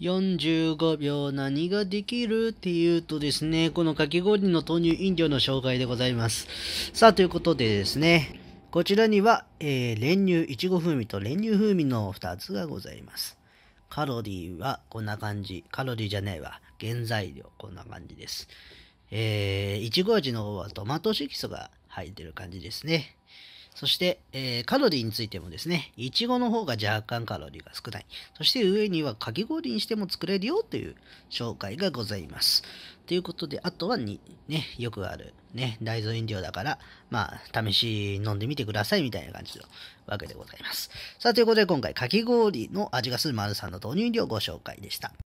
45秒何ができるっていうとですね、このかき氷の豆乳飲料の紹介でございます。さあ、ということでですね、こちらには、えー、練乳いちご風味と練乳風味の2つがございます。カロリーはこんな感じ。カロリーじゃないわ。原材料、こんな感じです。えー、いちご味の方はトマト色素が入ってる感じですね。そして、えー、カロリーについてもですね、いちごの方が若干カロリーが少ない。そして上にはかき氷にしても作れるよという紹介がございます。ということで、あとはに、ね、よくある、ね、大豆飲料だから、まあ、試し飲んでみてくださいみたいな感じのわけでございます。さあ、ということで今回、かき氷の味がする丸さんの豆乳料をご紹介でした。